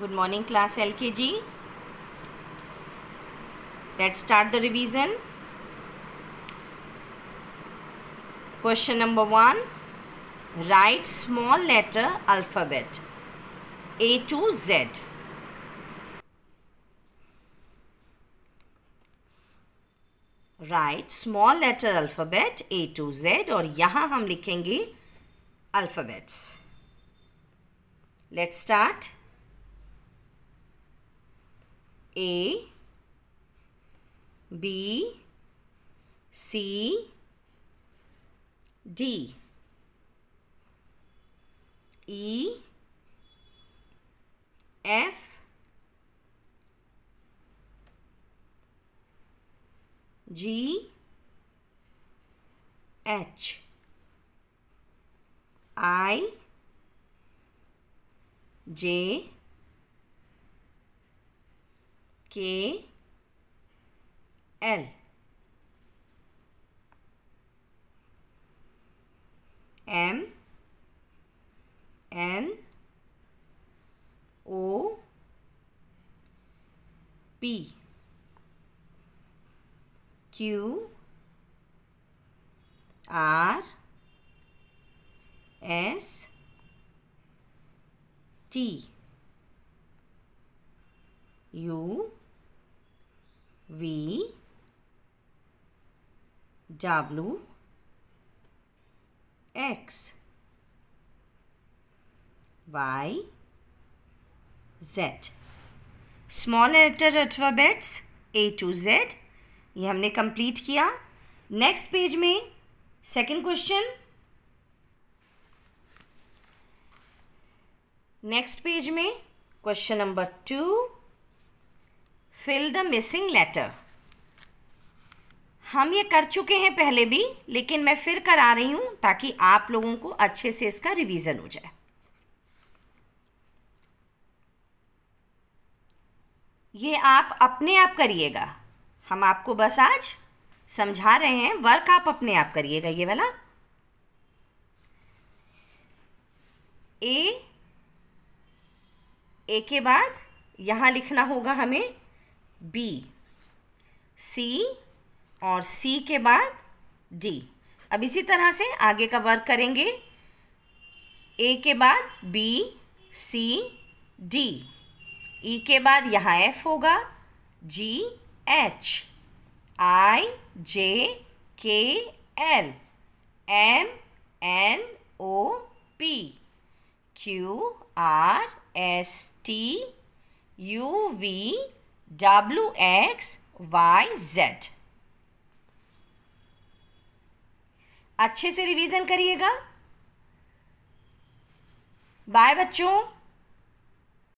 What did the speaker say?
good morning class L K G date start the revision question number one right small letter alphabet A to Z right small letter alphabet A to Z और यहां हम लिखेंगे alphabets let start A, B, C, D, E, F, G, H, I, J, K L M N O P Q R S T U V W X Y Z small letter alphabets A to Z ये हमने complete किया next page में second question next page में question number two fill the missing letter हम ये कर चुके हैं पहले भी लेकिन मैं फिर करा रही हूं ताकि आप लोगों को अच्छे से इसका रिवीजन हो जाए ये आप अपने आप करिएगा हम आपको बस आज समझा रहे हैं वर्क आप अपने आप करिएगा ये वाला ए ए के बाद यहां लिखना होगा हमें बी सी और सी के बाद डी अब इसी तरह से आगे का वर्क करेंगे ए के बाद बी सी डी ई के बाद यहाँ एफ होगा जी H I J K L M N O P Q R S T U V W X Y Z अच्छे से रिवीजन करिएगा बाय बच्चों